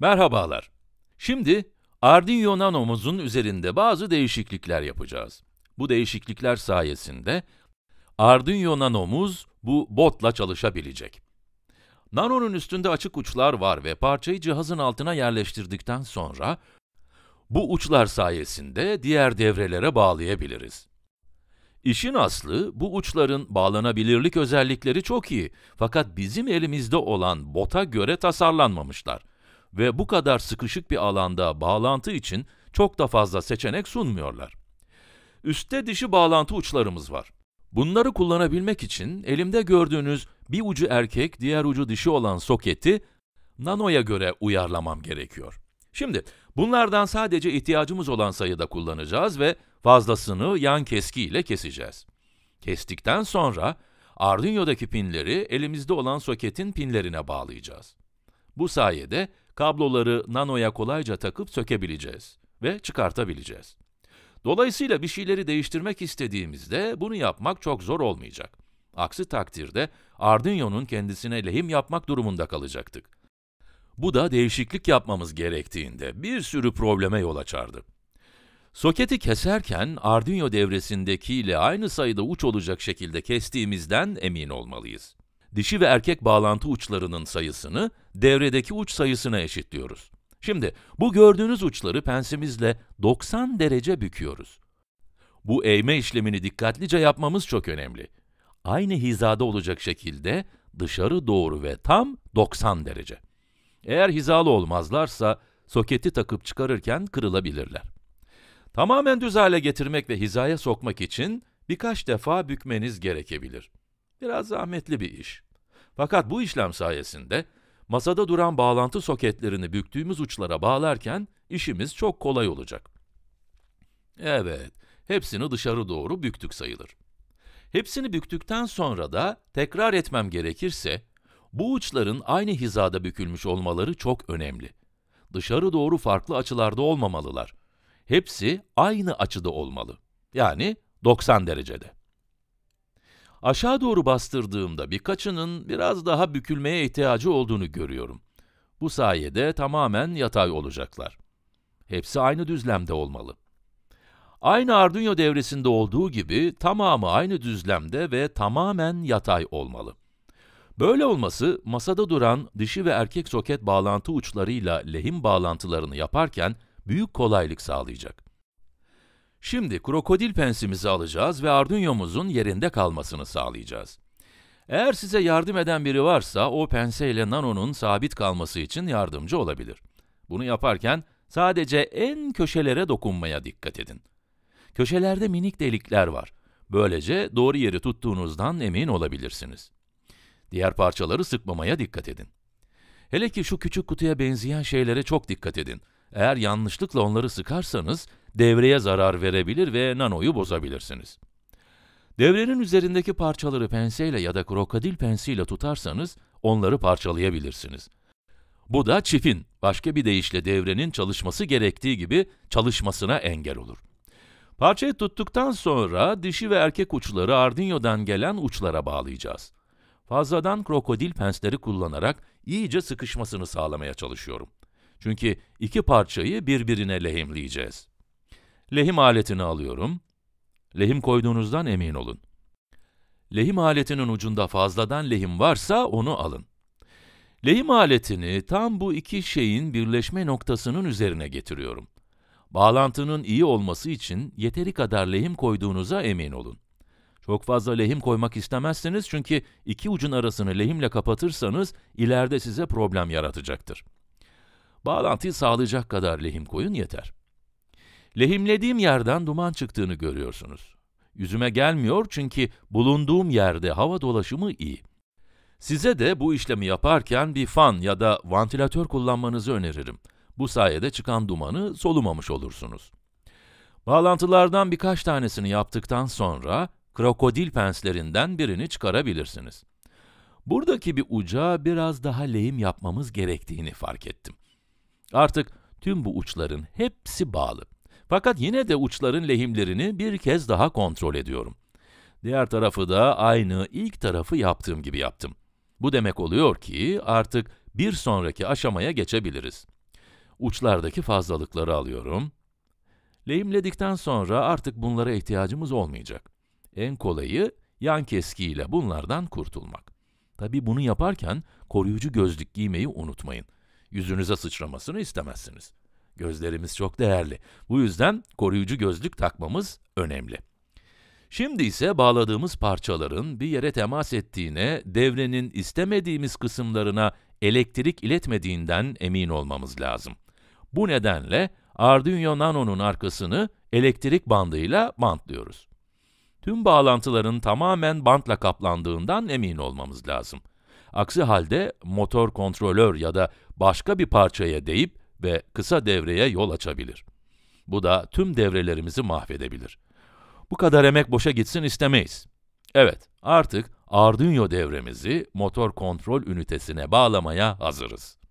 Merhabalar. Şimdi Arduino Nano'muzun üzerinde bazı değişiklikler yapacağız. Bu değişiklikler sayesinde Arduino Nano'muz bu botla çalışabilecek. Nano'nun üstünde açık uçlar var ve parçayı cihazın altına yerleştirdikten sonra bu uçlar sayesinde diğer devrelere bağlayabiliriz. İşin aslı, bu uçların bağlanabilirlik özellikleri çok iyi fakat bizim elimizde olan bota göre tasarlanmamışlar ve bu kadar sıkışık bir alanda bağlantı için çok da fazla seçenek sunmuyorlar. Üste dişi bağlantı uçlarımız var. Bunları kullanabilmek için elimde gördüğünüz bir ucu erkek, diğer ucu dişi olan soketi nanoya göre uyarlamam gerekiyor. Şimdi bunlardan sadece ihtiyacımız olan sayıda kullanacağız ve fazlasını yan keski ile keseceğiz. Kestikten sonra Arduino'daki pinleri elimizde olan soketin pinlerine bağlayacağız. Bu sayede kabloları nanoya kolayca takıp sökebileceğiz ve çıkartabileceğiz. Dolayısıyla bir şeyleri değiştirmek istediğimizde bunu yapmak çok zor olmayacak. Aksi takdirde Arduino'nun kendisine lehim yapmak durumunda kalacaktık. Bu da değişiklik yapmamız gerektiğinde bir sürü probleme yol açardı. Soketi keserken Arduino ile aynı sayıda uç olacak şekilde kestiğimizden emin olmalıyız. Dişi ve erkek bağlantı uçlarının sayısını devredeki uç sayısına eşitliyoruz. Şimdi bu gördüğünüz uçları pensimizle 90 derece büküyoruz. Bu eğme işlemini dikkatlice yapmamız çok önemli. Aynı hizada olacak şekilde dışarı doğru ve tam 90 derece. Eğer hizalı olmazlarsa soketi takıp çıkarırken kırılabilirler. Tamamen düz hale getirmek ve hizaya sokmak için birkaç defa bükmeniz gerekebilir. Biraz zahmetli bir iş. Fakat bu işlem sayesinde Masada duran bağlantı soketlerini büktüğümüz uçlara bağlarken işimiz çok kolay olacak. Evet, hepsini dışarı doğru büktük sayılır. Hepsini büktükten sonra da tekrar etmem gerekirse, bu uçların aynı hizada bükülmüş olmaları çok önemli. Dışarı doğru farklı açılarda olmamalılar. Hepsi aynı açıda olmalı. Yani 90 derecede. Aşağı doğru bastırdığımda birkaçının biraz daha bükülmeye ihtiyacı olduğunu görüyorum. Bu sayede tamamen yatay olacaklar. Hepsi aynı düzlemde olmalı. Aynı Arduino devresinde olduğu gibi tamamı aynı düzlemde ve tamamen yatay olmalı. Böyle olması masada duran dişi ve erkek soket bağlantı uçlarıyla lehim bağlantılarını yaparken büyük kolaylık sağlayacak. Şimdi krokodil pensimizi alacağız ve Arduino'muzun yerinde kalmasını sağlayacağız. Eğer size yardım eden biri varsa o penseyle nanonun sabit kalması için yardımcı olabilir. Bunu yaparken sadece en köşelere dokunmaya dikkat edin. Köşelerde minik delikler var. Böylece doğru yeri tuttuğunuzdan emin olabilirsiniz. Diğer parçaları sıkmamaya dikkat edin. Hele ki şu küçük kutuya benzeyen şeylere çok dikkat edin. Eğer yanlışlıkla onları sıkarsanız devreye zarar verebilir ve nanoyu bozabilirsiniz. Devrenin üzerindeki parçaları penseyle ya da krokodil pensiyle tutarsanız onları parçalayabilirsiniz. Bu da çipin, başka bir deyişle devrenin çalışması gerektiği gibi çalışmasına engel olur. Parçayı tuttuktan sonra dişi ve erkek uçları ardinyodan gelen uçlara bağlayacağız. Fazladan krokodil pensleri kullanarak iyice sıkışmasını sağlamaya çalışıyorum. Çünkü iki parçayı birbirine lehimleyeceğiz. Lehim aletini alıyorum. Lehim koyduğunuzdan emin olun. Lehim aletinin ucunda fazladan lehim varsa onu alın. Lehim aletini tam bu iki şeyin birleşme noktasının üzerine getiriyorum. Bağlantının iyi olması için yeteri kadar lehim koyduğunuza emin olun. Çok fazla lehim koymak istemezsiniz çünkü iki ucun arasını lehimle kapatırsanız ileride size problem yaratacaktır. Bağlantıyı sağlayacak kadar lehim koyun yeter. Lehimlediğim yerden duman çıktığını görüyorsunuz. Yüzüme gelmiyor çünkü bulunduğum yerde hava dolaşımı iyi. Size de bu işlemi yaparken bir fan ya da vantilatör kullanmanızı öneririm. Bu sayede çıkan dumanı solumamış olursunuz. Bağlantılardan birkaç tanesini yaptıktan sonra krokodil penslerinden birini çıkarabilirsiniz. Buradaki bir uca biraz daha lehim yapmamız gerektiğini fark ettim. Artık tüm bu uçların hepsi bağlı. Fakat yine de uçların lehimlerini bir kez daha kontrol ediyorum. Diğer tarafı da aynı ilk tarafı yaptığım gibi yaptım. Bu demek oluyor ki artık bir sonraki aşamaya geçebiliriz. Uçlardaki fazlalıkları alıyorum. Lehimledikten sonra artık bunlara ihtiyacımız olmayacak. En kolayı yan keskiyle bunlardan kurtulmak. Tabi bunu yaparken koruyucu gözlük giymeyi unutmayın yüzünüze sıçramasını istemezsiniz. Gözlerimiz çok değerli. Bu yüzden koruyucu gözlük takmamız önemli. Şimdi ise bağladığımız parçaların bir yere temas ettiğine, devrenin istemediğimiz kısımlarına elektrik iletmediğinden emin olmamız lazım. Bu nedenle Arduino Nano'nun arkasını elektrik bandıyla bantlıyoruz. Tüm bağlantıların tamamen bantla kaplandığından emin olmamız lazım. Aksi halde motor kontrolör ya da başka bir parçaya deyip ve kısa devreye yol açabilir. Bu da tüm devrelerimizi mahvedebilir. Bu kadar emek boşa gitsin istemeyiz. Evet, artık Arduino devremizi motor kontrol ünitesine bağlamaya hazırız.